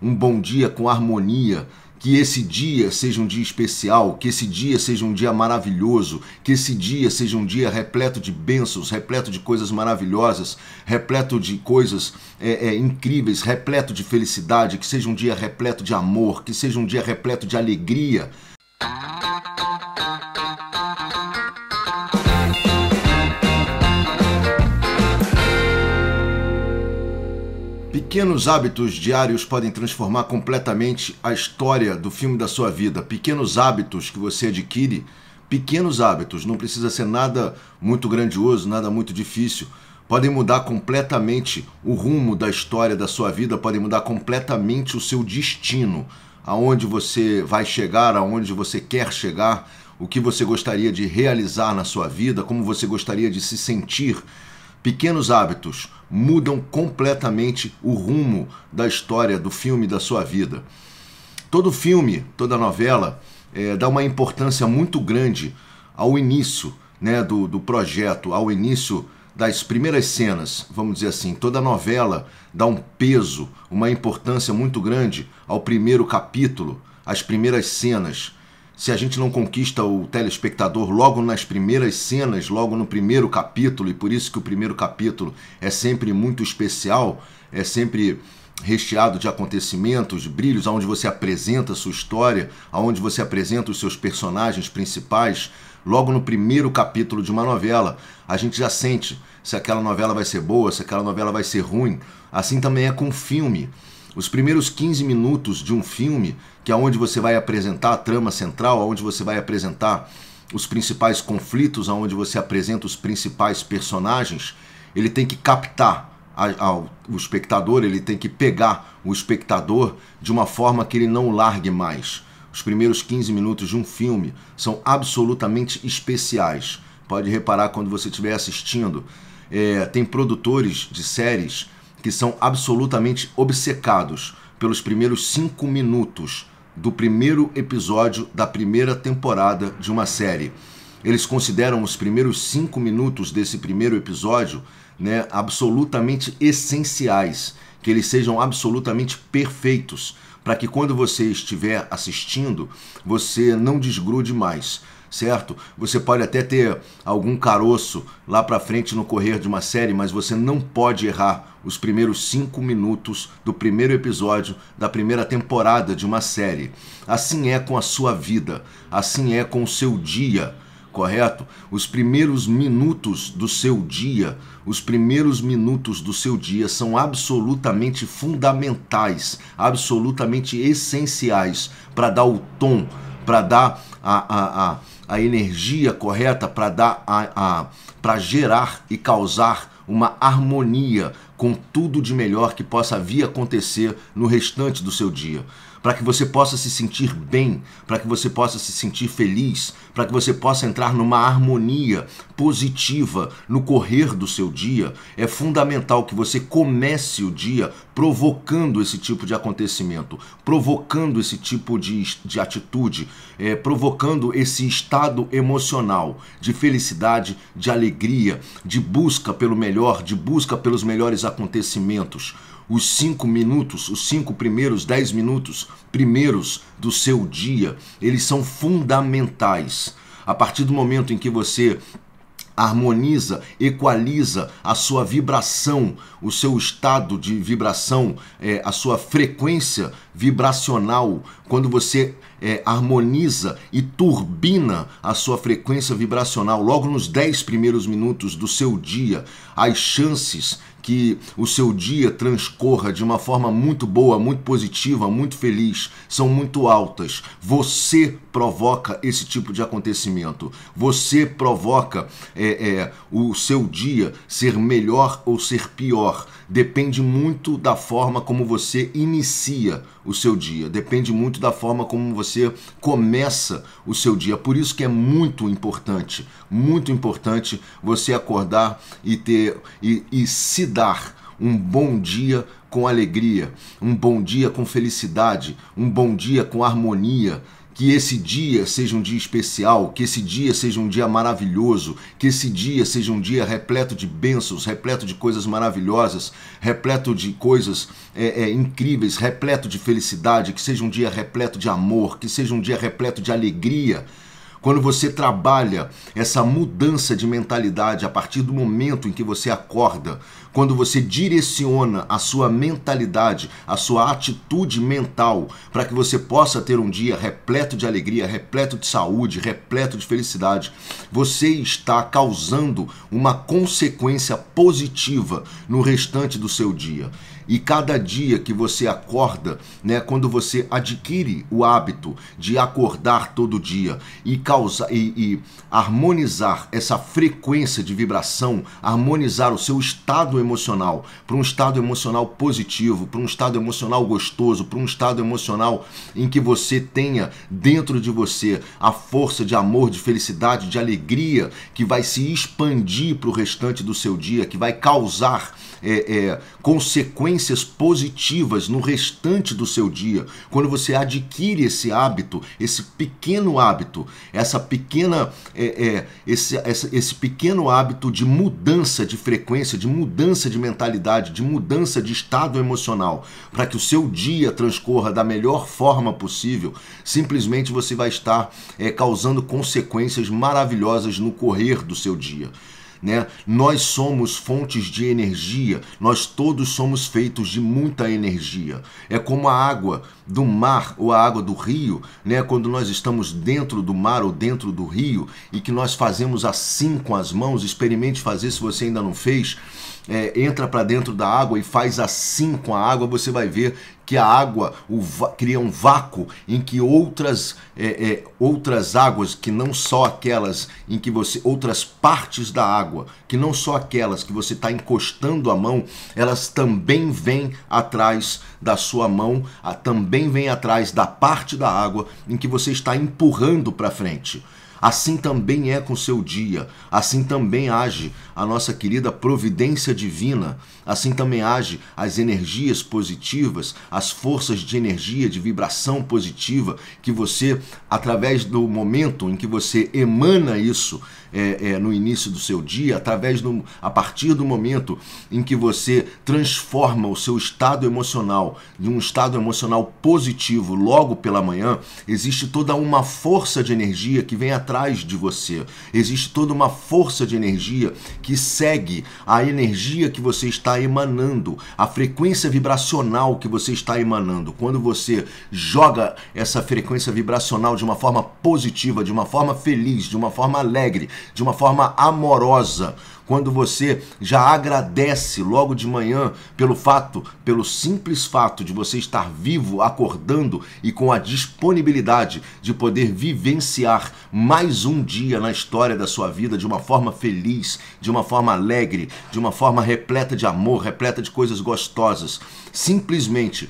um bom dia com harmonia, que esse dia seja um dia especial, que esse dia seja um dia maravilhoso, que esse dia seja um dia repleto de bênçãos, repleto de coisas maravilhosas, repleto de coisas é, é, incríveis, repleto de felicidade, que seja um dia repleto de amor, que seja um dia repleto de alegria. Pequenos hábitos diários podem transformar completamente a história do filme da sua vida. Pequenos hábitos que você adquire, pequenos hábitos, não precisa ser nada muito grandioso, nada muito difícil, podem mudar completamente o rumo da história da sua vida, podem mudar completamente o seu destino, aonde você vai chegar, aonde você quer chegar, o que você gostaria de realizar na sua vida, como você gostaria de se sentir. Pequenos hábitos mudam completamente o rumo da história, do filme, da sua vida. Todo filme, toda novela é, dá uma importância muito grande ao início né, do, do projeto, ao início das primeiras cenas, vamos dizer assim, toda novela dá um peso, uma importância muito grande ao primeiro capítulo, às primeiras cenas, se a gente não conquista o telespectador logo nas primeiras cenas, logo no primeiro capítulo, e por isso que o primeiro capítulo é sempre muito especial, é sempre recheado de acontecimentos, brilhos, aonde você apresenta a sua história, aonde você apresenta os seus personagens principais, logo no primeiro capítulo de uma novela, a gente já sente se aquela novela vai ser boa, se aquela novela vai ser ruim. Assim também é com o filme. Os primeiros 15 minutos de um filme que é onde você vai apresentar a trama central, onde você vai apresentar os principais conflitos, onde você apresenta os principais personagens, ele tem que captar a, a, o espectador, ele tem que pegar o espectador de uma forma que ele não largue mais. Os primeiros 15 minutos de um filme são absolutamente especiais. Pode reparar quando você estiver assistindo. É, tem produtores de séries que são absolutamente obcecados pelos primeiros 5 minutos do primeiro episódio da primeira temporada de uma série. Eles consideram os primeiros cinco minutos desse primeiro episódio né, absolutamente essenciais, que eles sejam absolutamente perfeitos, para que quando você estiver assistindo, você não desgrude mais certo? Você pode até ter algum caroço lá para frente no correr de uma série, mas você não pode errar os primeiros cinco minutos do primeiro episódio da primeira temporada de uma série. Assim é com a sua vida, assim é com o seu dia correto? Os primeiros minutos do seu dia, os primeiros minutos do seu dia são absolutamente fundamentais, absolutamente essenciais para dar o tom, para dar a, a, a a energia correta para dar a, a para gerar e causar uma harmonia com tudo de melhor que possa vir acontecer no restante do seu dia para que você possa se sentir bem, para que você possa se sentir feliz, para que você possa entrar numa harmonia positiva no correr do seu dia, é fundamental que você comece o dia provocando esse tipo de acontecimento, provocando esse tipo de, de atitude, é, provocando esse estado emocional de felicidade, de alegria, de busca pelo melhor, de busca pelos melhores acontecimentos os cinco minutos, os cinco primeiros dez minutos primeiros do seu dia, eles são fundamentais. A partir do momento em que você harmoniza, equaliza a sua vibração, o seu estado de vibração, é, a sua frequência vibracional, quando você é, harmoniza e turbina a sua frequência vibracional logo nos 10 primeiros minutos do seu dia, as chances que o seu dia transcorra de uma forma muito boa, muito positiva, muito feliz, são muito altas. Você provoca esse tipo de acontecimento. Você provoca é, é, o seu dia ser melhor ou ser pior depende muito da forma como você inicia o seu dia, depende muito da forma como você começa o seu dia. Por isso que é muito importante, muito importante você acordar e ter e, e se dar um bom dia com alegria, um bom dia com felicidade, um bom dia com harmonia, que esse dia seja um dia especial, que esse dia seja um dia maravilhoso, que esse dia seja um dia repleto de bênçãos, repleto de coisas maravilhosas, repleto de coisas é, é, incríveis, repleto de felicidade, que seja um dia repleto de amor, que seja um dia repleto de alegria. Quando você trabalha essa mudança de mentalidade a partir do momento em que você acorda, quando você direciona a sua mentalidade, a sua atitude mental, para que você possa ter um dia repleto de alegria, repleto de saúde, repleto de felicidade, você está causando uma consequência positiva no restante do seu dia. E cada dia que você acorda, né, quando você adquire o hábito de acordar todo dia e causa e, e harmonizar essa frequência de vibração, harmonizar o seu estado emocional, emocional, para um estado emocional positivo, para um estado emocional gostoso, para um estado emocional em que você tenha dentro de você a força de amor, de felicidade, de alegria que vai se expandir para o restante do seu dia, que vai causar é, é, consequências positivas no restante do seu dia, quando você adquire esse hábito, esse pequeno hábito, essa pequena, é, é, esse, essa, esse pequeno hábito de mudança de frequência, de mudança de mentalidade, de mudança de estado emocional, para que o seu dia transcorra da melhor forma possível, simplesmente você vai estar é, causando consequências maravilhosas no correr do seu dia né? Nós somos fontes de energia, nós todos somos feitos de muita energia. É como a água do mar ou a água do rio, né? Quando nós estamos dentro do mar ou dentro do rio e que nós fazemos assim com as mãos, experimente fazer se você ainda não fez é, entra para dentro da água e faz assim com a água, você vai ver que a água o, cria um vácuo em que outras, é, é, outras águas, que não só aquelas em que você. outras partes da água, que não só aquelas que você está encostando a mão, elas também vêm atrás da sua mão, a, também vêm atrás da parte da água em que você está empurrando para frente. Assim também é com seu dia, assim também age a nossa querida providência divina, assim também age as energias positivas, as forças de energia, de vibração positiva que você, através do momento em que você emana isso, é, é, no início do seu dia, através do, a partir do momento em que você transforma o seu estado emocional em um estado emocional positivo logo pela manhã, existe toda uma força de energia que vem atrás de você. Existe toda uma força de energia que segue a energia que você está emanando, a frequência vibracional que você está emanando. Quando você joga essa frequência vibracional de uma forma positiva, de uma forma feliz, de uma forma alegre, de uma forma amorosa. Quando você já agradece logo de manhã pelo fato, pelo simples fato de você estar vivo, acordando e com a disponibilidade de poder vivenciar mais um dia na história da sua vida de uma forma feliz, de uma forma alegre, de uma forma repleta de amor, repleta de coisas gostosas. Simplesmente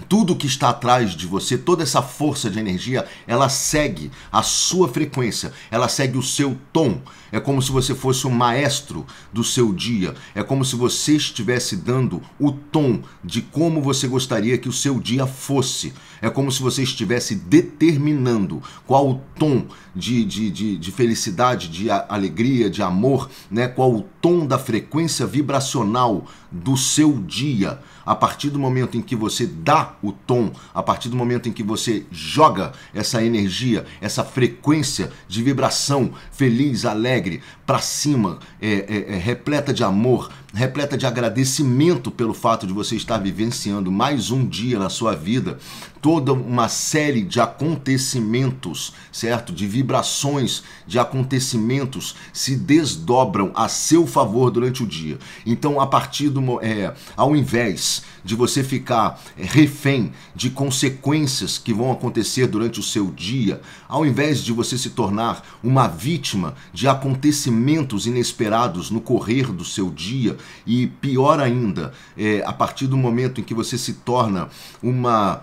tudo que está atrás de você, toda essa força de energia, ela segue a sua frequência, ela segue o seu tom. É como se você fosse o maestro do seu dia, é como se você estivesse dando o tom de como você gostaria que o seu dia fosse. É como se você estivesse determinando qual o tom de, de, de, de felicidade, de alegria, de amor, né? qual o tom da frequência vibracional do seu dia a partir do momento em que você dá o tom, a partir do momento em que você joga essa energia, essa frequência de vibração feliz, alegre, para cima, é, é, é, repleta de amor, repleta de agradecimento pelo fato de você estar vivenciando mais um dia na sua vida, toda uma série de acontecimentos, certo? De vibrações, de acontecimentos se desdobram a seu favor durante o dia. Então, a partir do é, ao invés de você ficar eh, refém de consequências que vão acontecer durante o seu dia, ao invés de você se tornar uma vítima de acontecimentos inesperados no correr do seu dia, e pior ainda, é, a partir do momento em que você se torna uma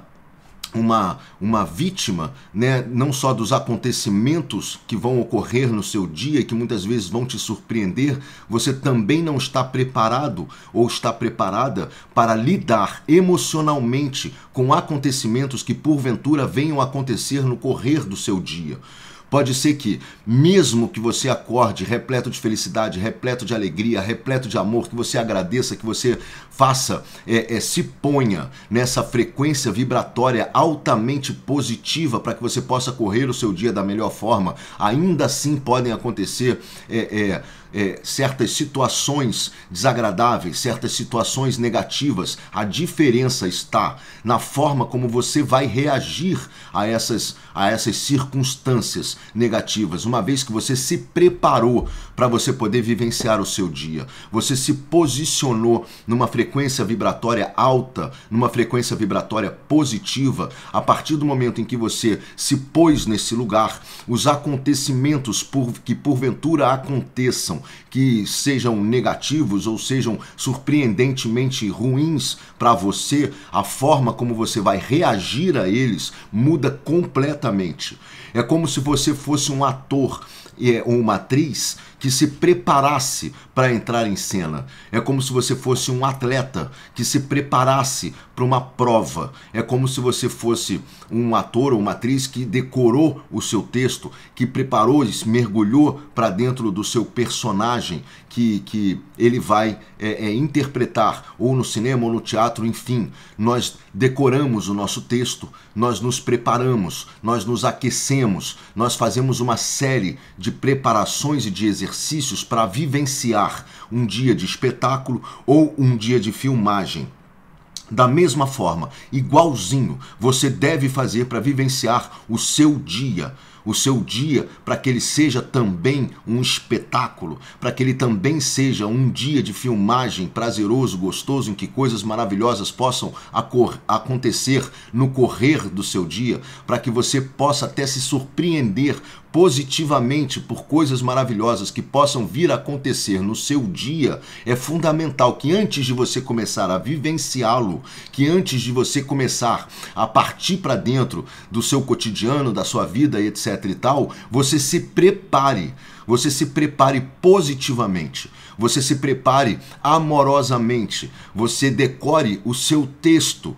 uma, uma vítima, né, não só dos acontecimentos que vão ocorrer no seu dia, que muitas vezes vão te surpreender, você também não está preparado ou está preparada para lidar emocionalmente com acontecimentos que porventura venham a acontecer no correr do seu dia. Pode ser que, mesmo que você acorde repleto de felicidade, repleto de alegria, repleto de amor, que você agradeça, que você faça, é, é, se ponha nessa frequência vibratória altamente positiva para que você possa correr o seu dia da melhor forma, ainda assim podem acontecer. É, é é, certas situações desagradáveis, certas situações negativas. A diferença está na forma como você vai reagir a essas, a essas circunstâncias negativas, uma vez que você se preparou para você poder vivenciar o seu dia. Você se posicionou numa frequência vibratória alta, numa frequência vibratória positiva. A partir do momento em que você se pôs nesse lugar, os acontecimentos por, que porventura aconteçam são que sejam negativos ou sejam surpreendentemente ruins para você, a forma como você vai reagir a eles muda completamente. É como se você fosse um ator é, ou uma atriz que se preparasse para entrar em cena. É como se você fosse um atleta que se preparasse para uma prova. É como se você fosse um ator ou uma atriz que decorou o seu texto, que preparou e mergulhou para dentro do seu personagem que, que ele vai é, é, interpretar, ou no cinema, ou no teatro, enfim. Nós decoramos o nosso texto, nós nos preparamos, nós nos aquecemos, nós fazemos uma série de preparações e de exercícios para vivenciar um dia de espetáculo ou um dia de filmagem. Da mesma forma, igualzinho, você deve fazer para vivenciar o seu dia, o seu dia para que ele seja também um espetáculo, para que ele também seja um dia de filmagem prazeroso, gostoso, em que coisas maravilhosas possam acontecer no correr do seu dia, para que você possa até se surpreender positivamente por coisas maravilhosas que possam vir a acontecer no seu dia, é fundamental que antes de você começar a vivenciá-lo, que antes de você começar a partir para dentro do seu cotidiano, da sua vida, etc e tal, você se prepare. Você se prepare positivamente, você se prepare amorosamente, você decore o seu texto,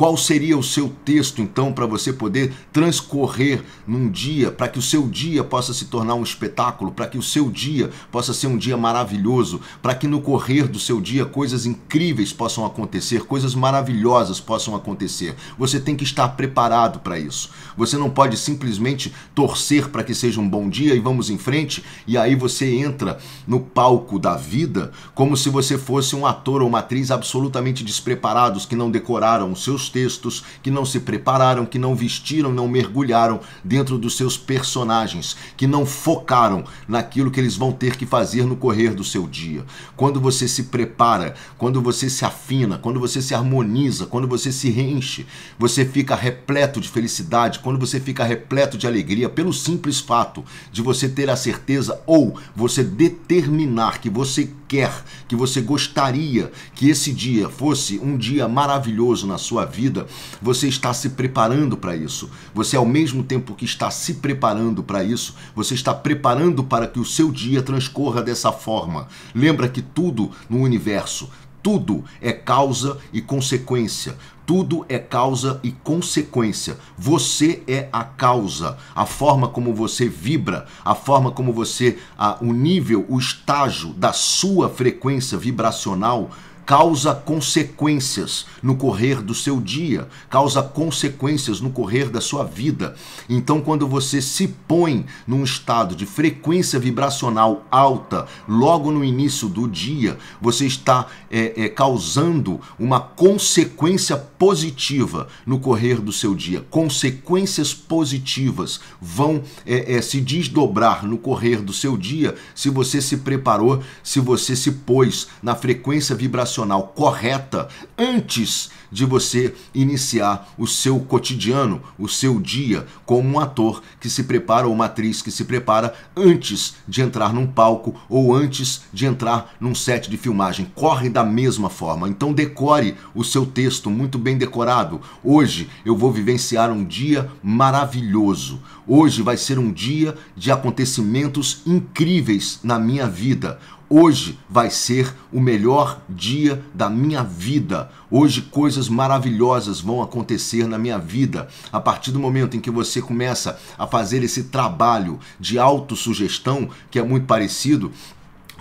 qual seria o seu texto, então, para você poder transcorrer num dia, para que o seu dia possa se tornar um espetáculo, para que o seu dia possa ser um dia maravilhoso, para que no correr do seu dia coisas incríveis possam acontecer, coisas maravilhosas possam acontecer? Você tem que estar preparado para isso. Você não pode simplesmente torcer para que seja um bom dia e vamos em frente, e aí você entra no palco da vida como se você fosse um ator ou uma atriz absolutamente despreparados que não decoraram os seus textos, que não se prepararam, que não vestiram, não mergulharam dentro dos seus personagens, que não focaram naquilo que eles vão ter que fazer no correr do seu dia. Quando você se prepara, quando você se afina, quando você se harmoniza, quando você se reenche, você fica repleto de felicidade, quando você fica repleto de alegria, pelo simples fato de você ter a certeza ou você determinar que você quer, que você gostaria que esse dia fosse um dia maravilhoso na sua vida, você está se preparando para isso. Você, ao mesmo tempo que está se preparando para isso, você está preparando para que o seu dia transcorra dessa forma. Lembra que tudo no universo, tudo é causa e consequência. Tudo é causa e consequência. Você é a causa. A forma como você vibra, a forma como você. A, ah, o nível, o estágio da sua frequência vibracional causa consequências no correr do seu dia, causa consequências no correr da sua vida. Então, quando você se põe num estado de frequência vibracional alta, logo no início do dia, você está é, é, causando uma consequência positiva no correr do seu dia. Consequências positivas vão é, é se desdobrar no correr do seu dia se você se preparou, se você se pôs na frequência vibracional correta antes de você iniciar o seu cotidiano, o seu dia, como um ator que se prepara ou uma atriz que se prepara antes de entrar num palco ou antes de entrar num set de filmagem. Corre da mesma forma. Então decore o seu texto muito bem decorado. Hoje eu vou vivenciar um dia maravilhoso. Hoje vai ser um dia de acontecimentos incríveis na minha vida. Hoje vai ser o melhor dia da minha vida. Hoje coisas maravilhosas vão acontecer na minha vida. A partir do momento em que você começa a fazer esse trabalho de autossugestão, que é muito parecido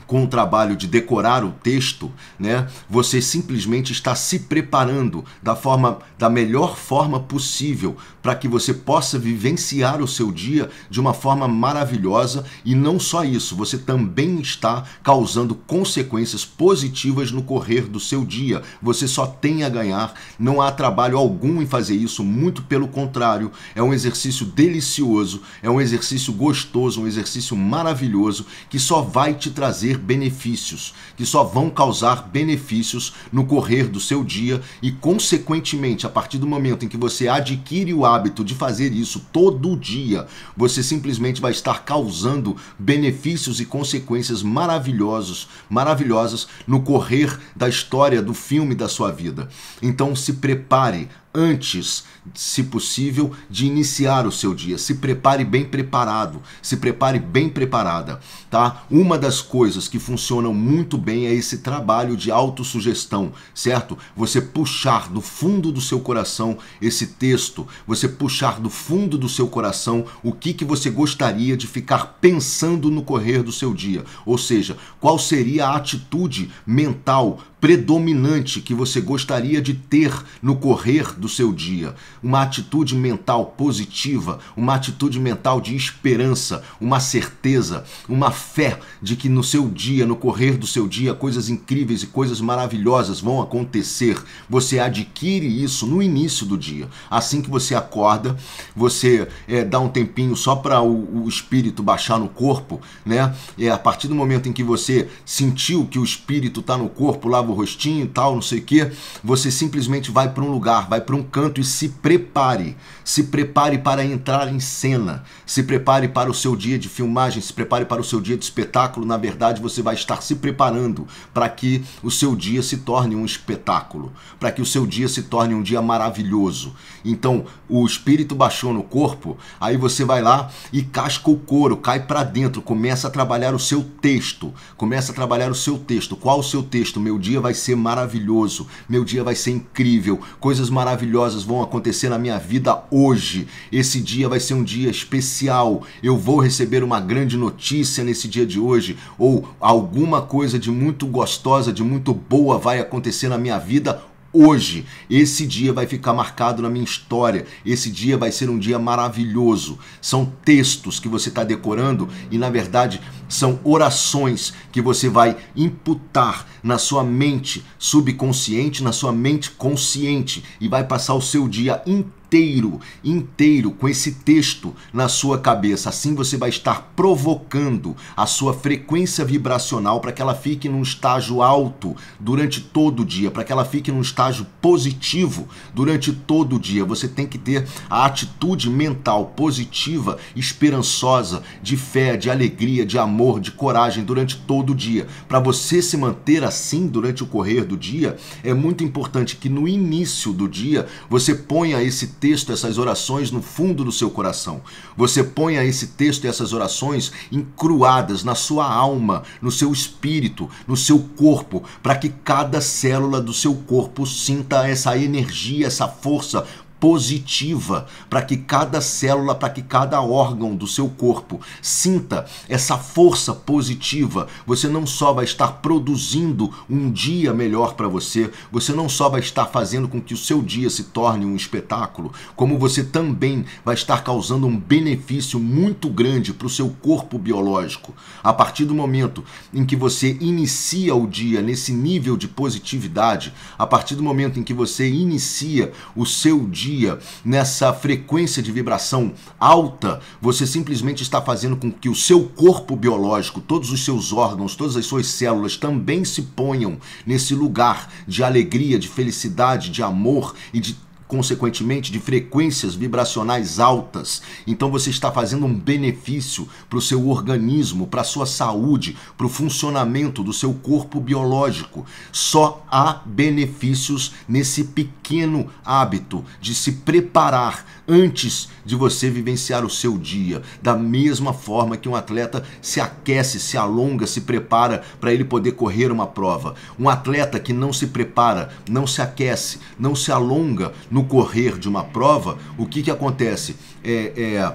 com o trabalho de decorar o texto, né, você simplesmente está se preparando da forma da melhor forma possível para que você possa vivenciar o seu dia de uma forma maravilhosa e não só isso, você também está causando consequências positivas no correr do seu dia. Você só tem a ganhar, não há trabalho algum em fazer isso, muito pelo contrário, é um exercício delicioso, é um exercício gostoso, um exercício maravilhoso que só vai te trazer benefícios, que só vão causar benefícios no correr do seu dia e, consequentemente, a partir do momento em que você adquire o hábito de fazer isso todo dia, você simplesmente vai estar causando benefícios e consequências maravilhosos, maravilhosas no correr da história do filme da sua vida. Então se prepare antes, se possível, de iniciar o seu dia. Se prepare bem preparado, se prepare bem preparada, tá? Uma das coisas que funcionam muito bem é esse trabalho de autossugestão, certo? Você puxar do fundo do seu coração esse texto, você puxar do fundo do seu coração o que que você gostaria de ficar pensando no correr do seu dia, ou seja, qual seria a atitude mental predominante que você gostaria de ter no correr do seu dia, uma atitude mental positiva, uma atitude mental de esperança, uma certeza, uma fé de que no seu dia, no correr do seu dia, coisas incríveis e coisas maravilhosas vão acontecer. Você adquire isso no início do dia. Assim que você acorda, você é, dá um tempinho só para o, o, espírito baixar no corpo, né? É, a partir do momento em que você sentiu que o espírito está no corpo, lava o rostinho e tal, não sei o que, você simplesmente vai para um lugar, vai para um canto e se prepare. Se prepare para entrar em cena. Se prepare para o seu dia de filmagem, se prepare para o seu dia de espetáculo. Na verdade, você vai estar se preparando para que o seu dia se torne um espetáculo, para que o seu dia se torne um dia maravilhoso. Então, o espírito baixou no corpo, aí você vai lá e casca o couro, cai para dentro, começa a trabalhar o seu texto. Começa a trabalhar o seu texto. Qual o seu texto? Meu dia vai ser maravilhoso. Meu dia vai ser incrível. Coisas maravilhosas maravilhosas vão acontecer na minha vida hoje. Esse dia vai ser um dia especial. Eu vou receber uma grande notícia nesse dia de hoje, ou alguma coisa de muito gostosa, de muito boa vai acontecer na minha vida hoje. Esse dia vai ficar marcado na minha história. Esse dia vai ser um dia maravilhoso. São textos que você está decorando e, na verdade, são orações que você vai imputar na sua mente subconsciente, na sua mente consciente e vai passar o seu dia inteiro inteiro, inteiro, com esse texto na sua cabeça. Assim você vai estar provocando a sua frequência vibracional para que ela fique num estágio alto durante todo o dia, para que ela fique num estágio positivo durante todo o dia. Você tem que ter a atitude mental positiva, esperançosa, de fé, de alegria, de amor, de coragem durante todo o dia. Para você se manter assim durante o correr do dia, é muito importante que no início do dia você ponha esse texto, essas orações no fundo do seu coração. Você ponha esse texto e essas orações encruadas na sua alma, no seu espírito, no seu corpo, para que cada célula do seu corpo sinta essa energia, essa força positiva, para que cada célula, para que cada órgão do seu corpo sinta essa força positiva. Você não só vai estar produzindo um dia melhor para você, você não só vai estar fazendo com que o seu dia se torne um espetáculo, como você também vai estar causando um benefício muito grande para o seu corpo biológico. A partir do momento em que você inicia o dia nesse nível de positividade, a partir do momento em que você inicia o seu dia energia, nessa frequência de vibração alta, você simplesmente está fazendo com que o seu corpo biológico, todos os seus órgãos, todas as suas células também se ponham nesse lugar de alegria, de felicidade, de amor e de consequentemente de frequências vibracionais altas. Então você está fazendo um benefício para o seu organismo, para a sua saúde, para o funcionamento do seu corpo biológico. Só há benefícios nesse pequeno hábito de se preparar antes de você vivenciar o seu dia, da mesma forma que um atleta se aquece, se alonga, se prepara para ele poder correr uma prova. Um atleta que não se prepara, não se aquece, não se alonga, no correr de uma prova, o que, que acontece? É, é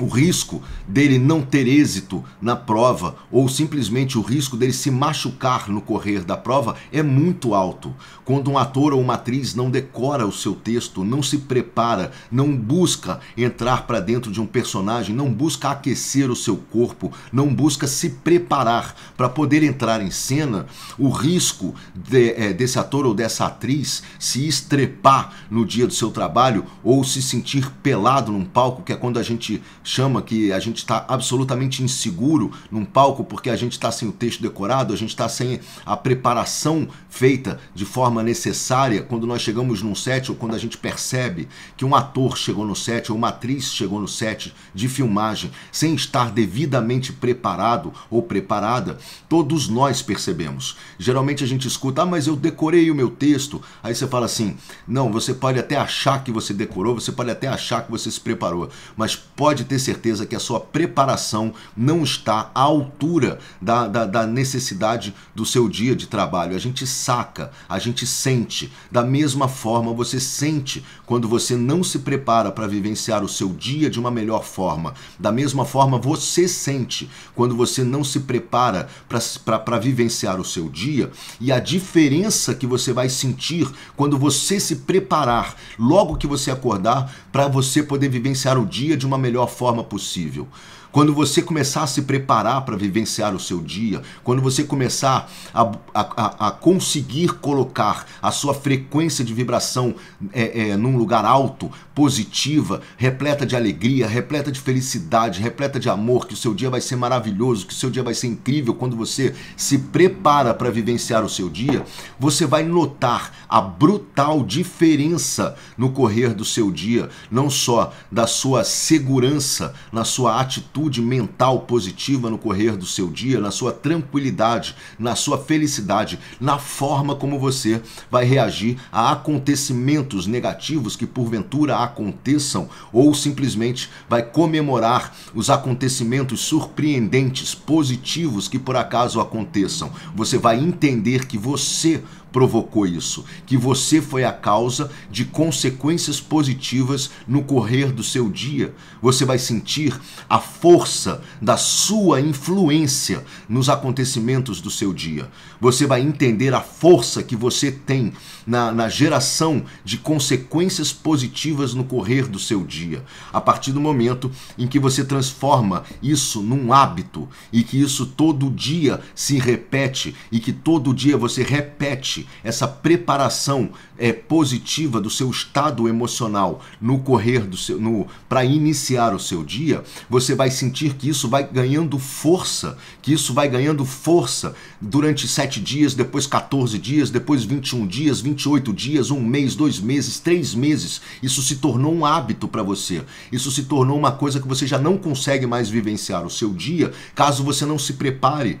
o risco dele não ter êxito na prova ou simplesmente o risco dele se machucar no correr da prova é muito alto. Quando um ator ou uma atriz não decora o seu texto, não se prepara, não busca entrar para dentro de um personagem, não busca aquecer o seu corpo, não busca se preparar para poder entrar em cena, o risco de, é, desse ator ou dessa atriz se estrepar no dia do seu trabalho ou se sentir pelado num palco, que é quando a gente chama que a gente está absolutamente inseguro num palco porque a gente está sem o texto decorado, a gente está sem a preparação feita de forma necessária quando nós chegamos num set ou quando a gente percebe que um ator chegou no set ou uma atriz chegou no set de filmagem sem estar devidamente preparado ou preparada, todos nós percebemos. Geralmente a gente escuta, ah, mas eu decorei o meu texto. Aí você fala assim, não, você pode até achar que você decorou, você pode até achar que você se preparou, mas pode ter ter certeza que a sua preparação não está à altura da, da, da necessidade do seu dia de trabalho. A gente saca, a gente sente. Da mesma forma, você sente quando você não se prepara para vivenciar o seu dia de uma melhor forma. Da mesma forma, você sente quando você não se prepara para vivenciar o seu dia e a diferença que você vai sentir quando você se preparar logo que você acordar para você poder vivenciar o dia de uma melhor forma forma possível. Quando você começar a se preparar para vivenciar o seu dia, quando você começar a, a, a, conseguir colocar a sua frequência de vibração é, é, num lugar alto, positiva, repleta de alegria, repleta de felicidade, repleta de amor, que o seu dia vai ser maravilhoso, que o seu dia vai ser incrível, quando você se prepara para vivenciar o seu dia, você vai notar a brutal diferença no correr do seu dia, não só da sua segurança na sua atitude, atitude mental positiva no correr do seu dia, na sua tranquilidade, na sua felicidade, na forma como você vai reagir a acontecimentos negativos que porventura aconteçam ou simplesmente vai comemorar os acontecimentos surpreendentes, positivos que por acaso aconteçam. Você vai entender que você provocou isso, que você foi a causa de consequências positivas no correr do seu dia. Você vai sentir a força da sua influência nos acontecimentos do seu dia. Você vai entender a força que você tem na, na geração de consequências positivas no correr do seu dia, a partir do momento em que você transforma isso num hábito e que isso todo dia se repete e que todo dia você repete essa preparação é, positiva do seu estado emocional no correr do seu, no para iniciar o seu dia, você vai sentir que isso vai ganhando força, que isso vai ganhando força durante sete dias, depois 14 dias, depois 21 dias, 28 dias, um mês, dois meses, três meses. Isso se tornou um hábito para você. Isso se tornou uma coisa que você já não consegue mais vivenciar o seu dia, caso você não se prepare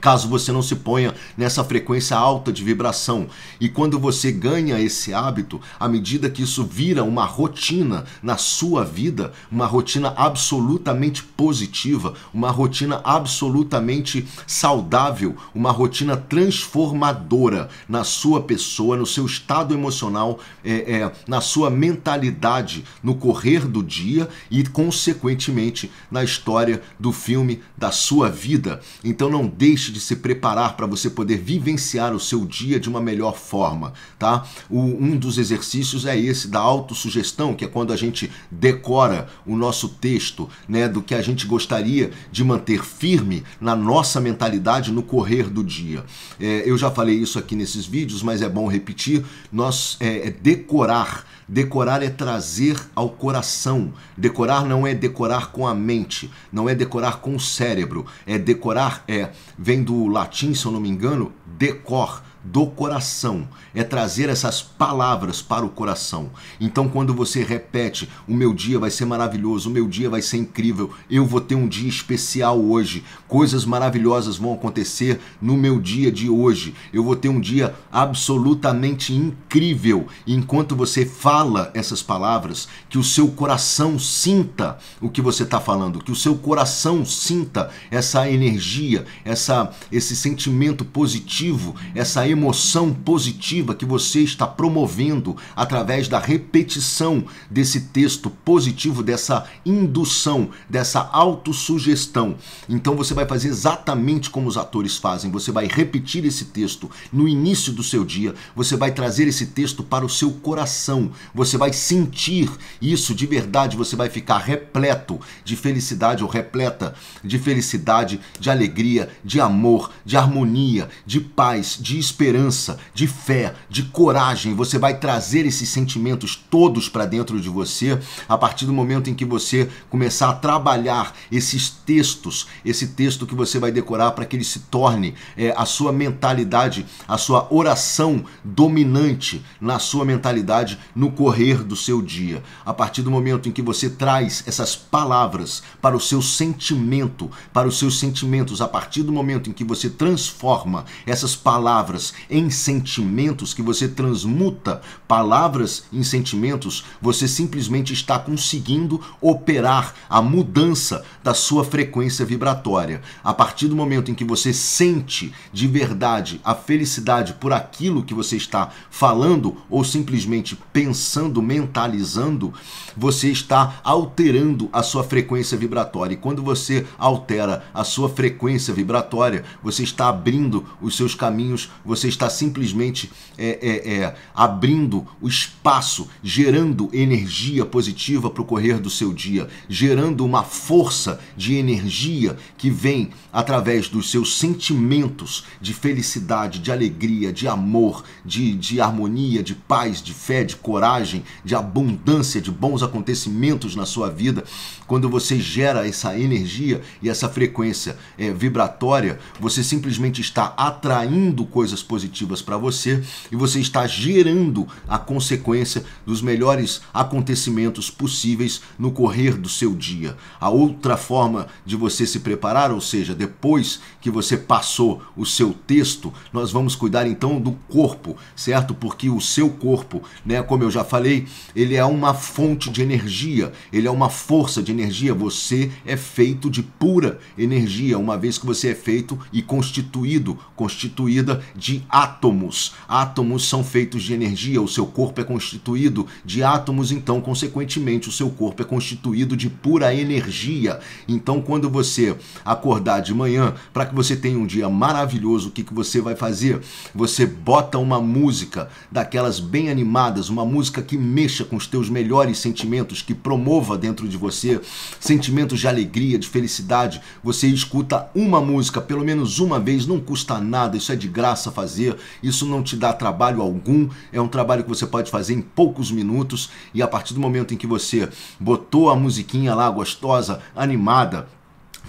caso você não se ponha nessa frequência alta de vibração. E quando você ganha esse hábito, à medida que isso vira uma rotina na sua vida, uma rotina absolutamente positiva, uma rotina absolutamente saudável, uma rotina transformadora na sua pessoa, no seu estado emocional, é, é, na sua mentalidade, no correr do dia e, consequentemente, na história do filme da sua vida. Então não deixe deixe de se preparar para você poder vivenciar o seu dia de uma melhor forma, tá? O, um dos exercícios é esse da autossugestão, que é quando a gente decora o nosso texto, né, do que a gente gostaria de manter firme na nossa mentalidade no correr do dia. É, eu já falei isso aqui nesses vídeos, mas é bom repetir. Nós é, é decorar Decorar é trazer ao coração. Decorar não é decorar com a mente, não é decorar com o cérebro. É decorar é vem do latim, se eu não me engano, decor, do coração, é trazer essas palavras para o coração. Então, quando você repete: O meu dia vai ser maravilhoso, o meu dia vai ser incrível, eu vou ter um dia especial hoje, coisas maravilhosas vão acontecer no meu dia de hoje, eu vou ter um dia absolutamente incrível. E enquanto você fala essas palavras, que o seu coração sinta o que você está falando, que o seu coração sinta essa energia, essa, esse sentimento positivo, essa emoção emoção positiva que você está promovendo através da repetição desse texto positivo, dessa indução, dessa autossugestão. Então você vai fazer exatamente como os atores fazem, você vai repetir esse texto no início do seu dia, você vai trazer esse texto para o seu coração, você vai sentir isso de verdade, você vai ficar repleto de felicidade ou repleta de felicidade, de alegria, de amor, de harmonia, de paz, de esperança esperança, de fé, de coragem. Você vai trazer esses sentimentos todos para dentro de você a partir do momento em que você começar a trabalhar esses textos, esse texto que você vai decorar para que ele se torne é, a sua mentalidade, a sua oração dominante na sua mentalidade no correr do seu dia. A partir do momento em que você traz essas palavras para o seu sentimento, para os seus sentimentos, a partir do momento em que você transforma essas palavras em sentimentos, que você transmuta palavras em sentimentos, você simplesmente está conseguindo operar a mudança da sua frequência vibratória. A partir do momento em que você sente de verdade a felicidade por aquilo que você está falando ou simplesmente pensando, mentalizando, você está alterando a sua frequência vibratória. E quando você altera a sua frequência vibratória, você está abrindo os seus caminhos, você você está simplesmente é, é, é, abrindo o espaço, gerando energia positiva para o correr do seu dia, gerando uma força de energia que vem através dos seus sentimentos de felicidade, de alegria, de amor, de, de harmonia, de paz, de fé, de coragem, de abundância, de bons acontecimentos na sua vida. Quando você gera essa energia e essa frequência é, vibratória, você simplesmente está atraindo coisas positivas positivas para você e você está gerando a consequência dos melhores acontecimentos possíveis no correr do seu dia. A outra forma de você se preparar, ou seja, depois que você passou o seu texto, nós vamos cuidar então do corpo, certo? Porque o seu corpo, né, como eu já falei, ele é uma fonte de energia, ele é uma força de energia. Você é feito de pura energia, uma vez que você é feito e constituído, constituída de de átomos. Átomos são feitos de energia, o seu corpo é constituído de átomos, então, consequentemente, o seu corpo é constituído de pura energia. Então, quando você acordar de manhã, para que você tenha um dia maravilhoso, o que, que você vai fazer? Você bota uma música daquelas bem animadas, uma música que mexa com os teus melhores sentimentos, que promova dentro de você sentimentos de alegria, de felicidade. Você escuta uma música pelo menos uma vez, não custa nada, isso é de graça fazer fazer. Isso não te dá trabalho algum, é um trabalho que você pode fazer em poucos minutos e a partir do momento em que você botou a musiquinha lá gostosa, animada,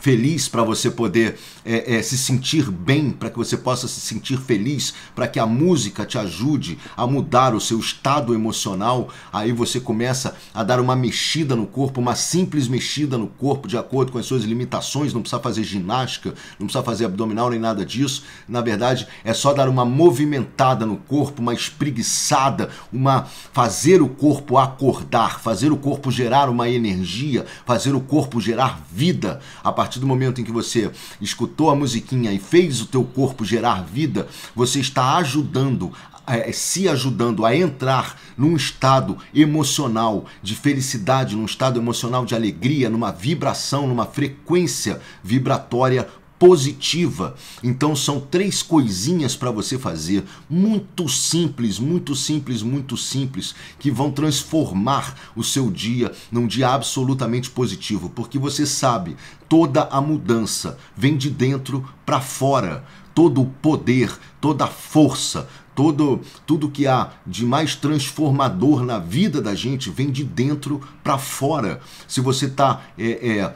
feliz, para você poder é, é, se sentir bem, para que você possa se sentir feliz, para que a música te ajude a mudar o seu estado emocional. Aí você começa a dar uma mexida no corpo, uma simples mexida no corpo, de acordo com as suas limitações. Não precisa fazer ginástica, não precisa fazer abdominal nem nada disso. Na verdade, é só dar uma movimentada no corpo, uma espreguiçada, uma fazer o corpo acordar, fazer o corpo gerar uma energia, fazer o corpo gerar vida a partir partir do momento em que você escutou a musiquinha e fez o teu corpo gerar vida, você está ajudando é, é, se ajudando a entrar num estado emocional de felicidade, num estado emocional de alegria, numa vibração, numa frequência vibratória positiva. Então são três coisinhas para você fazer, muito simples, muito simples, muito simples, que vão transformar o seu dia num dia absolutamente positivo, porque você sabe, toda a mudança vem de dentro para fora. Todo o poder, toda a força, todo tudo que há de mais transformador na vida da gente vem de dentro para fora. Se você está é, é,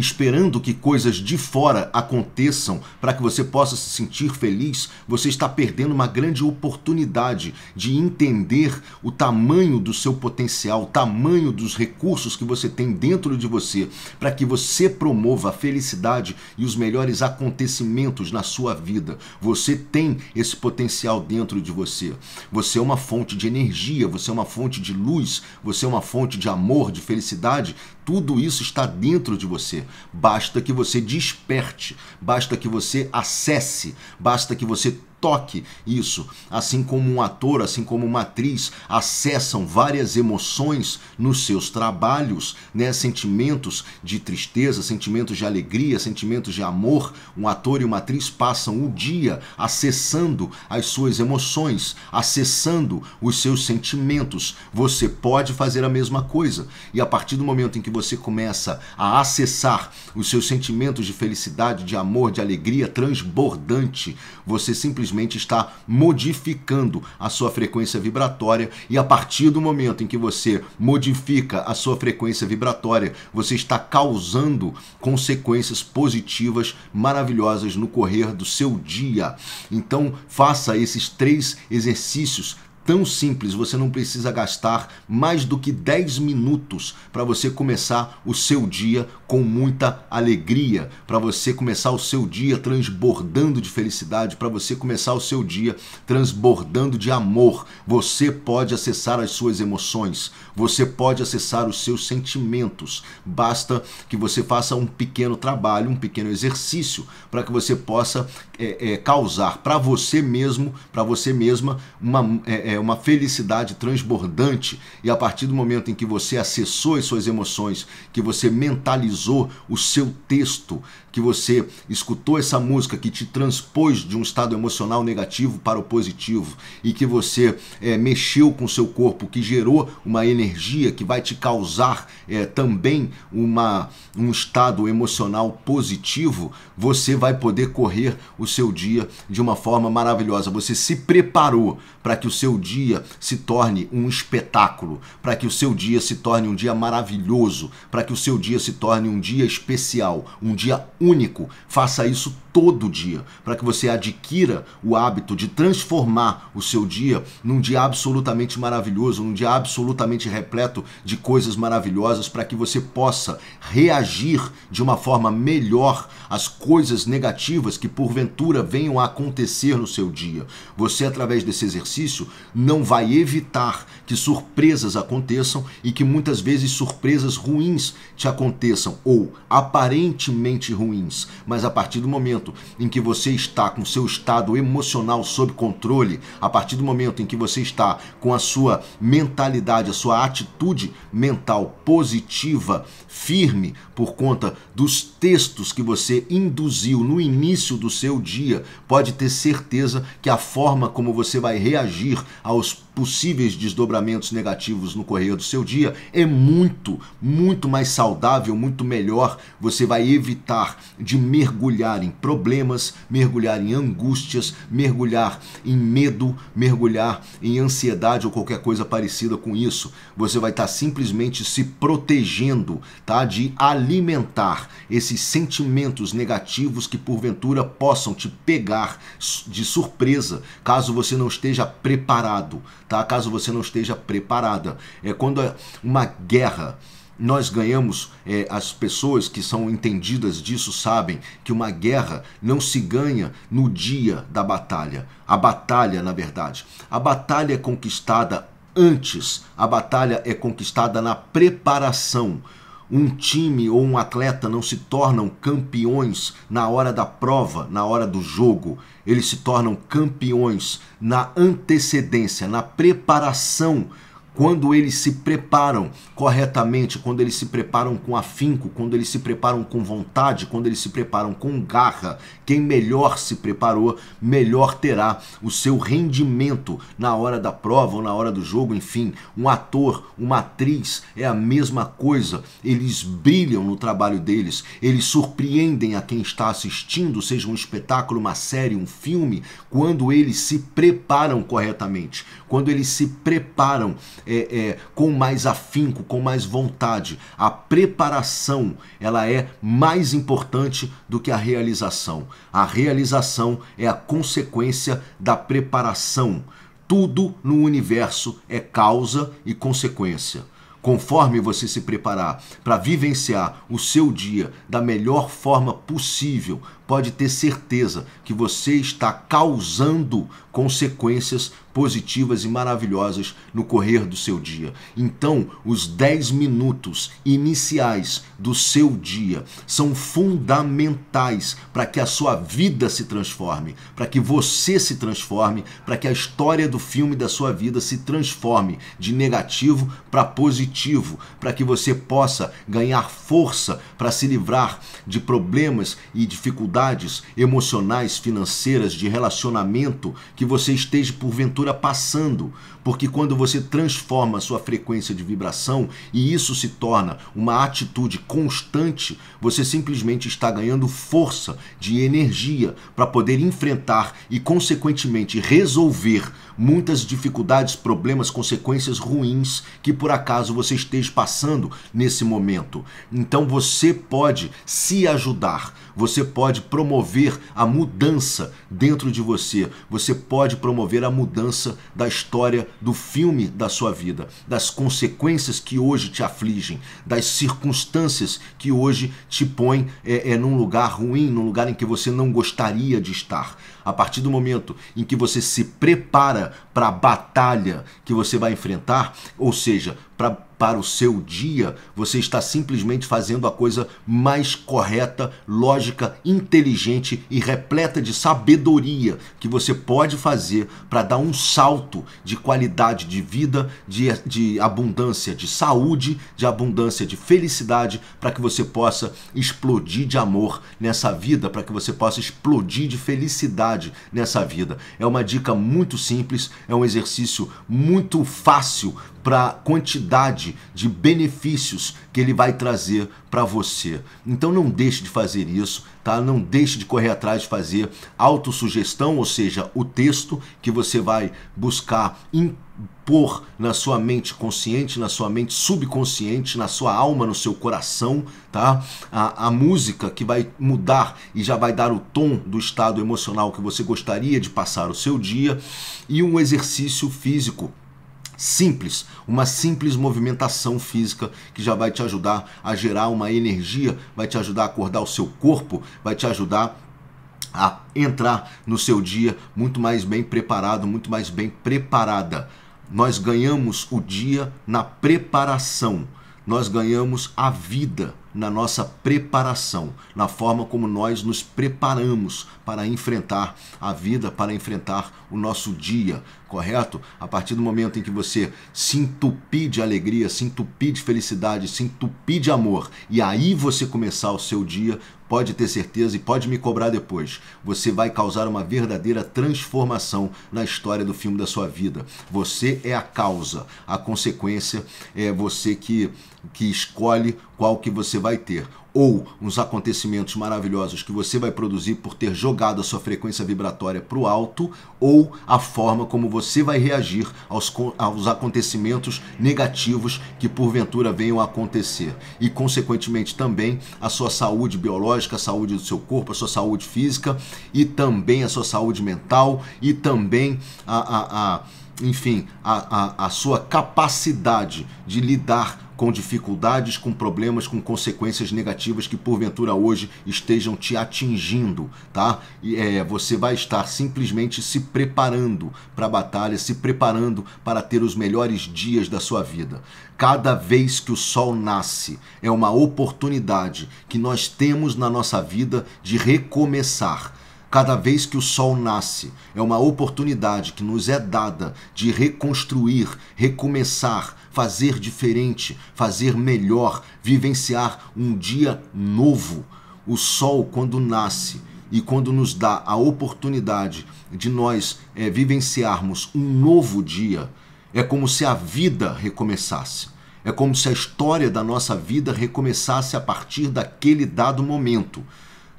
esperando que coisas de fora aconteçam para que você possa se sentir feliz, você está perdendo uma grande oportunidade de entender o tamanho do seu potencial, o tamanho dos recursos que você tem dentro de você, para que você promova a felicidade e os melhores acontecimentos na sua vida. Você tem esse potencial dentro de você. Você é uma fonte de energia, você é uma fonte de luz, você é uma fonte de amor, de felicidade tudo isso está dentro de você. Basta que você desperte, basta que você acesse, basta que você toque isso. Assim como um ator, assim como uma atriz acessam várias emoções nos seus trabalhos, né? Sentimentos de tristeza, sentimentos de alegria, sentimentos de amor. Um ator e uma atriz passam o dia acessando as suas emoções, acessando os seus sentimentos. Você pode fazer a mesma coisa. E a partir do momento em que você começa a acessar os seus sentimentos de felicidade, de amor, de alegria transbordante, você simplesmente simplesmente está modificando a sua frequência vibratória e a partir do momento em que você modifica a sua frequência vibratória, você está causando consequências positivas maravilhosas no correr do seu dia. Então, faça esses três exercícios tão simples, você não precisa gastar mais do que 10 minutos para você começar o seu dia com muita alegria, para você começar o seu dia transbordando de felicidade, para você começar o seu dia transbordando de amor. Você pode acessar as suas emoções, você pode acessar os seus sentimentos. Basta que você faça um pequeno trabalho, um pequeno exercício para que você possa é, é, causar para você mesmo, para você mesma, uma. É, é uma felicidade transbordante e a partir do momento em que você acessou as suas emoções, que você mentalizou o seu texto, que você escutou essa música que te transpôs de um estado emocional negativo para o positivo e que você é, mexeu com o seu corpo, que gerou uma energia que vai te causar é, também uma, um estado emocional positivo, você vai poder correr o seu dia de uma forma maravilhosa. Você se preparou para que o seu dia se torne um espetáculo, para que o seu dia se torne um dia maravilhoso, para que o seu dia se torne um dia especial, um dia único. Faça isso todo dia, para que você adquira o hábito de transformar o seu dia num dia absolutamente maravilhoso, num dia absolutamente repleto de coisas maravilhosas, para que você possa reagir de uma forma melhor às coisas negativas que porventura venham a acontecer no seu dia. Você, através desse exercício, não vai evitar que surpresas aconteçam e que muitas vezes surpresas ruins te aconteçam ou aparentemente ruins, mas a partir do momento em que você está com seu estado emocional sob controle, a partir do momento em que você está com a sua mentalidade, a sua atitude mental positiva, firme, por conta dos textos que você induziu no início do seu dia, pode ter certeza que a forma como você vai reagir aos possíveis desdobramentos negativos no correio do seu dia, é muito, muito mais saudável, muito melhor. Você vai evitar de mergulhar em problemas, mergulhar em angústias, mergulhar em medo, mergulhar em ansiedade ou qualquer coisa parecida com isso. Você vai estar tá simplesmente se protegendo, tá? De alimentar esses sentimentos negativos que porventura possam te pegar de surpresa, caso você não esteja preparado, tá? Caso você não esteja preparada. É quando é uma guerra nós ganhamos, é, as pessoas que são entendidas disso sabem que uma guerra não se ganha no dia da batalha. A batalha, na verdade, a batalha é conquistada antes, a batalha é conquistada na preparação. Um time ou um atleta não se tornam campeões na hora da prova, na hora do jogo. Eles se tornam campeões na antecedência, na preparação quando eles se preparam corretamente, quando eles se preparam com afinco, quando eles se preparam com vontade, quando eles se preparam com garra, quem melhor se preparou, melhor terá o seu rendimento na hora da prova ou na hora do jogo, enfim. Um ator, uma atriz é a mesma coisa. Eles brilham no trabalho deles, eles surpreendem a quem está assistindo, seja um espetáculo, uma série, um filme, quando eles se preparam corretamente quando eles se preparam é, é, com mais afinco, com mais vontade. A preparação ela é mais importante do que a realização. A realização é a consequência da preparação. Tudo no universo é causa e consequência. Conforme você se preparar para vivenciar o seu dia da melhor forma possível, pode ter certeza que você está causando consequências positivas e maravilhosas no correr do seu dia. Então, os 10 minutos iniciais do seu dia são fundamentais para que a sua vida se transforme, para que você se transforme, para que a história do filme da sua vida se transforme de negativo para positivo, para que você possa ganhar força para se livrar de problemas e dificuldades dificuldades emocionais, financeiras, de relacionamento que você esteja porventura passando, porque quando você transforma sua frequência de vibração e isso se torna uma atitude constante, você simplesmente está ganhando força de energia para poder enfrentar e, consequentemente, resolver muitas dificuldades, problemas, consequências ruins que por acaso você esteja passando nesse momento. Então você pode se ajudar, você pode promover a mudança dentro de você, você pode promover a mudança da história do filme da sua vida, das consequências que hoje te afligem, das circunstâncias que hoje te põem é, é, num lugar ruim, num lugar em que você não gostaria de estar. A partir do momento em que você se prepara para a batalha que você vai enfrentar, ou seja, para para o seu dia, você está simplesmente fazendo a coisa mais correta, lógica, inteligente e repleta de sabedoria que você pode fazer para dar um salto de qualidade de vida, de, de abundância de saúde, de abundância de felicidade, para que você possa explodir de amor nessa vida, para que você possa explodir de felicidade nessa vida. É uma dica muito simples, é um exercício muito fácil para a quantidade de benefícios que ele vai trazer para você. Então não deixe de fazer isso, tá? Não deixe de correr atrás de fazer autossugestão, ou seja, o texto que você vai buscar impor na sua mente consciente, na sua mente subconsciente, na sua alma, no seu coração, tá? A, a música que vai mudar e já vai dar o tom do estado emocional que você gostaria de passar o seu dia e um exercício físico Simples, uma simples movimentação física que já vai te ajudar a gerar uma energia, vai te ajudar a acordar o seu corpo, vai te ajudar a entrar no seu dia muito mais bem preparado, muito mais bem preparada. Nós ganhamos o dia na preparação, nós ganhamos a vida na nossa preparação, na forma como nós nos preparamos para enfrentar a vida, para enfrentar o nosso dia, correto? A partir do momento em que você se entupir de alegria, se entupir de felicidade, se entupir de amor, e aí você começar o seu dia, pode ter certeza e pode me cobrar depois, você vai causar uma verdadeira transformação na história do filme da sua vida. Você é a causa, a consequência é você que, que escolhe qual que você vai ter, ou uns acontecimentos maravilhosos que você vai produzir por ter jogado a sua frequência vibratória para o alto, ou a forma como você vai reagir aos, aos acontecimentos negativos que porventura venham a acontecer. E, consequentemente, também a sua saúde biológica, a saúde do seu corpo, a sua saúde física e também a sua saúde mental e também a. a, a enfim, a, a, a sua capacidade de lidar com dificuldades, com problemas, com consequências negativas que porventura hoje estejam te atingindo, tá? E é, você vai estar simplesmente se preparando para a batalha, se preparando para ter os melhores dias da sua vida. Cada vez que o sol nasce é uma oportunidade que nós temos na nossa vida de recomeçar Cada vez que o sol nasce, é uma oportunidade que nos é dada de reconstruir, recomeçar, fazer diferente, fazer melhor, vivenciar um dia novo. O sol, quando nasce e quando nos dá a oportunidade de nós é, vivenciarmos um novo dia, é como se a vida recomeçasse. É como se a história da nossa vida recomeçasse a partir daquele dado momento.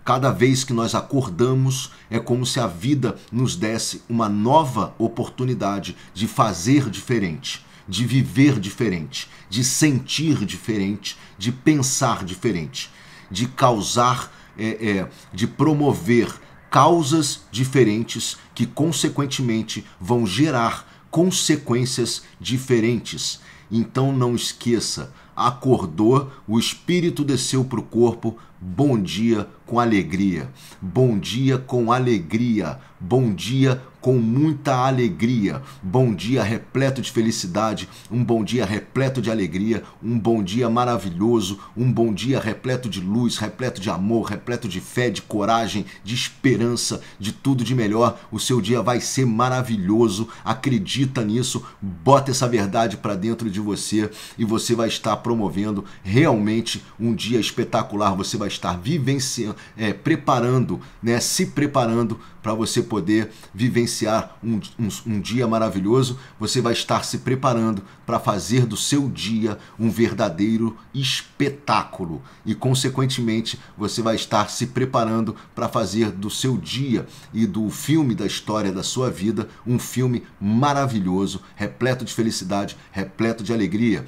Cada vez que nós acordamos, é como se a vida nos desse uma nova oportunidade de fazer diferente, de viver diferente, de sentir diferente, de pensar diferente, de causar, é, é, de promover causas diferentes que, consequentemente, vão gerar consequências diferentes. Então não esqueça, acordou, o espírito desceu para o corpo. Bom dia com alegria. Bom dia com alegria. Bom dia com muita alegria. Bom dia repleto de felicidade, um bom dia repleto de alegria, um bom dia maravilhoso, um bom dia repleto de luz, repleto de amor, repleto de fé, de coragem, de esperança, de tudo de melhor. O seu dia vai ser maravilhoso. Acredita nisso, bota essa verdade para dentro de você e você vai estar promovendo realmente um dia espetacular. Você vai estar vivenciando, é, preparando, né, se preparando para você poder vivenciar iniciar um, um, um dia maravilhoso, você vai estar se preparando para fazer do seu dia um verdadeiro espetáculo. E, consequentemente, você vai estar se preparando para fazer do seu dia e do filme da história da sua vida um filme maravilhoso, repleto de felicidade, repleto de alegria.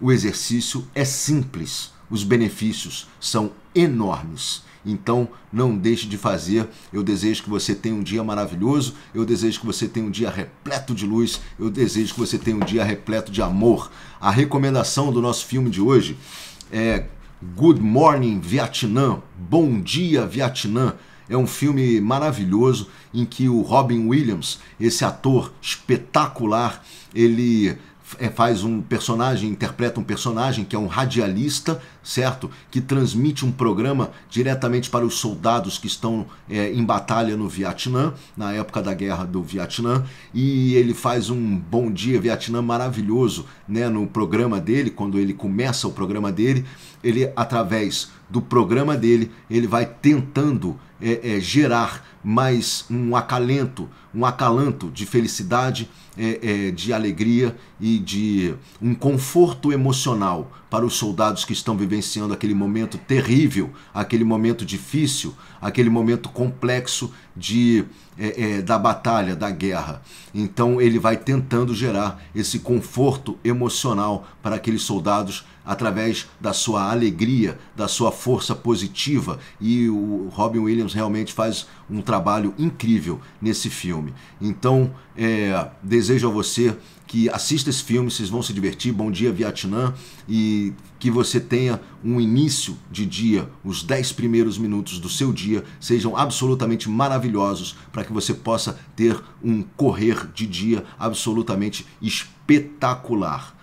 O exercício é simples, os benefícios são enormes. Então não deixe de fazer. Eu desejo que você tenha um dia maravilhoso. Eu desejo que você tenha um dia repleto de luz. Eu desejo que você tenha um dia repleto de amor. A recomendação do nosso filme de hoje é Good Morning Vietnã. Bom dia Vietnã. É um filme maravilhoso em que o Robin Williams, esse ator espetacular, ele é, faz um personagem, interpreta um personagem que é um radialista certo? Que transmite um programa diretamente para os soldados que estão é, em batalha no Vietnã, na época da guerra do Vietnã, e ele faz um Bom Dia Vietnã maravilhoso né, no programa dele, quando ele começa o programa dele, ele, através do programa dele, ele vai tentando é, é, gerar mais um acalento, um acalanto de felicidade, é, é de alegria e de um conforto emocional para os soldados que estão vivenciando aquele momento terrível, aquele momento difícil, aquele momento complexo de, é, é, da batalha, da guerra. Então ele vai tentando gerar esse conforto emocional para aqueles soldados através da sua alegria, da sua força positiva. E o Robin Williams realmente faz um trabalho incrível nesse filme. Então é, desejo a você que assista esse filme, vocês vão se divertir. Bom dia, Vietnã, e que você tenha um início de dia, os 10 primeiros minutos do seu dia sejam absolutamente maravilhosos para que você possa ter um correr de dia absolutamente espetacular.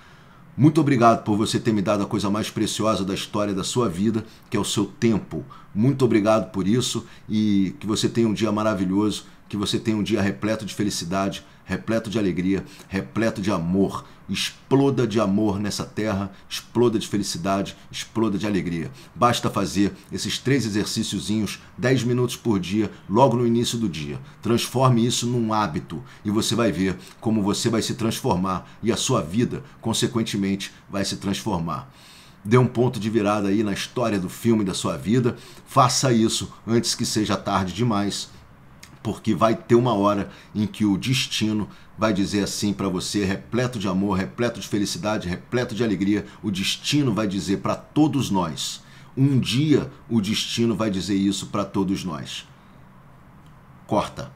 Muito obrigado por você ter me dado a coisa mais preciosa da história da sua vida, que é o seu tempo. Muito obrigado por isso e que você tenha um dia maravilhoso, que você tenha um dia repleto de felicidade, repleto de alegria, repleto de amor. Exploda de amor nessa terra, exploda de felicidade, exploda de alegria. Basta fazer esses três exercíciozinhos 10 minutos por dia, logo no início do dia. Transforme isso num hábito e você vai ver como você vai se transformar e a sua vida, consequentemente, vai se transformar dê um ponto de virada aí na história do filme da sua vida. Faça isso antes que seja tarde demais porque vai ter uma hora em que o destino vai dizer assim para você, repleto de amor, repleto de felicidade, repleto de alegria. O destino vai dizer para todos nós. Um dia o destino vai dizer isso para todos nós. Corta.